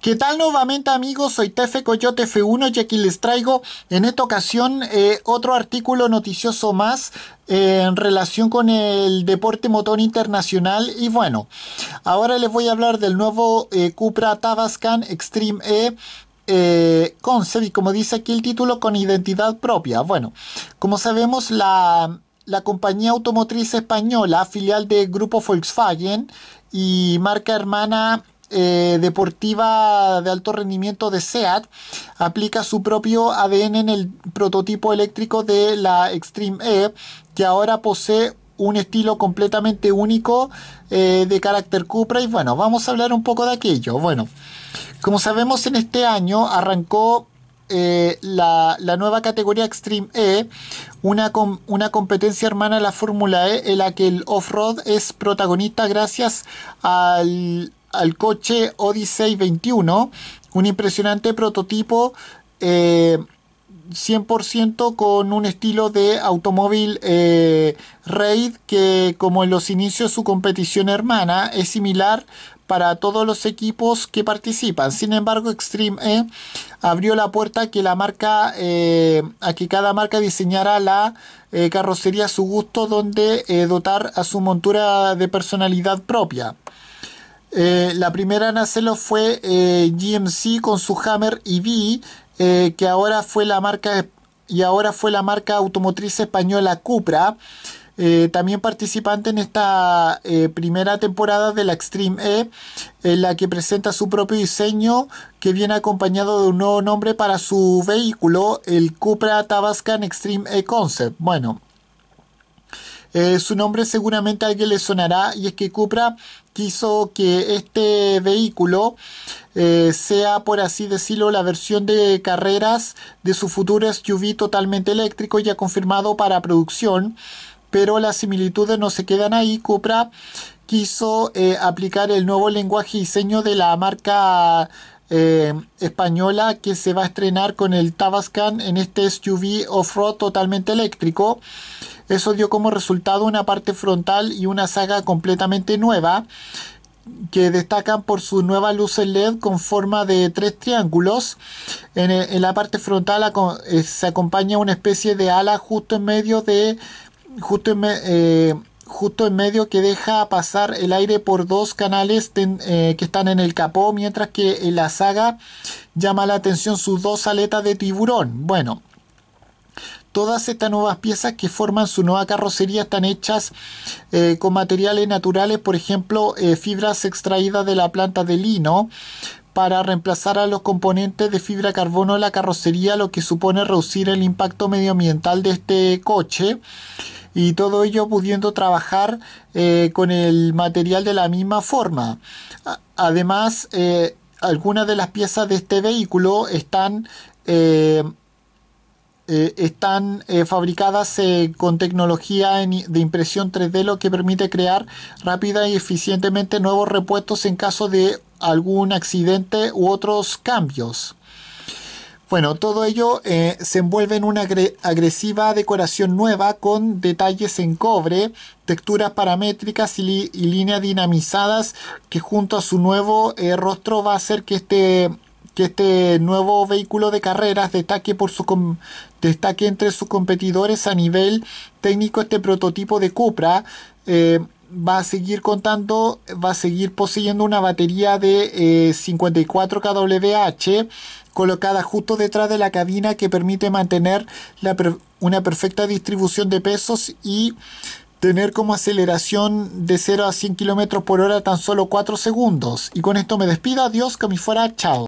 ¿Qué tal nuevamente amigos? Soy Tefe Coyote F1 y aquí les traigo en esta ocasión eh, otro artículo noticioso más eh, en relación con el deporte motor internacional y bueno, ahora les voy a hablar del nuevo eh, Cupra Tabascan Extreme E concept y como dice aquí el título con identidad propia. Bueno, como sabemos la, la compañía automotriz española, filial del grupo Volkswagen y marca hermana eh, deportiva de alto rendimiento de SEAT aplica su propio ADN en el prototipo eléctrico de la Extreme E, que ahora posee un estilo completamente único eh, de carácter Cupra y bueno, vamos a hablar un poco de aquello. Bueno, como sabemos en este año arrancó eh, la, nueva categoría Extreme E, una, una competencia hermana a la Fórmula E en la que el off-road es protagonista gracias al, al coche Odyssey 21, un impresionante prototipo 100% eh, con un estilo de automóvil eh, Raid que como en los inicios su competición hermana es similar para todos los equipos que participan. Sin embargo, Extreme E abrió la puerta a que la marca eh, cada marca diseñara la eh, carrocería a su gusto, donde dotar a su montura de personalidad propia. Eh, la primera en hacerlo fue eh, GMC con su Hammer EV, eh, que ahora fue la marca y ahora fue la marca automotriz española Cupra. también participante en esta primera temporada de la Extreme E, en la que presenta su propio diseño que viene acompañado de un nuevo nombre para su vehículo, el Cupra Tabascan Extreme E Concept. Bueno, eh, su nombre seguramente a alguien le sonará y es que Cupra quiso que este vehículo eh, sea, por así decirlo, la versión de carreras de su futuro SUV totalmente eléctrico ya confirmado para producción. Pero las similitudes no se quedan ahí. Cupra quiso eh, aplicar el nuevo lenguaje y diseño de la marca eh, española que se va a estrenar con el Tabascan en este SUV off-road totalmente eléctrico. Eso dio como resultado una parte frontal y una saga completamente nueva que destacan por sus nueva luces LED con forma de tres triángulos. En, la parte frontal eh, se acompaña una especie de ala justo en medio de justo en, eh, justo en medio que deja pasar el aire por dos canales eh, que están en el capó, mientras que eh, la saga llama la atención sus dos aletas de tiburón. Bueno, todas estas nuevas piezas que forman su nueva carrocería están hechas eh, con materiales naturales, por ejemplo, fibras extraídas de la planta de lino para reemplazar a los componentes de fibra carbono en la carrocería, lo que supone reducir el impacto medioambiental de este coche y todo ello pudiendo trabajar eh, con el material de la misma forma. Además, eh, algunas de las piezas de este vehículo están, eh, están fabricadas con tecnología de impresión 3D, lo que permite crear rápida y eficientemente nuevos repuestos en caso de algún accidente u otros cambios. Bueno, todo ello eh, se envuelve en una agresiva decoración nueva con detalles en cobre, texturas paramétricas y, líneas dinamizadas que junto a su nuevo eh, rostro va a hacer que este, que este nuevo vehículo de carreras destaque, por su entre sus competidores a nivel técnico este prototipo de Cupra. Eh, va a seguir contando, va a seguir poseyendo una batería de 54 eh, kWh colocada justo detrás de la cabina que permite mantener una perfecta distribución de pesos y tener como aceleración de 0 a 100 km por hora tan solo 4 segundos. Y con esto me despido, adiós, que me fuera, chao.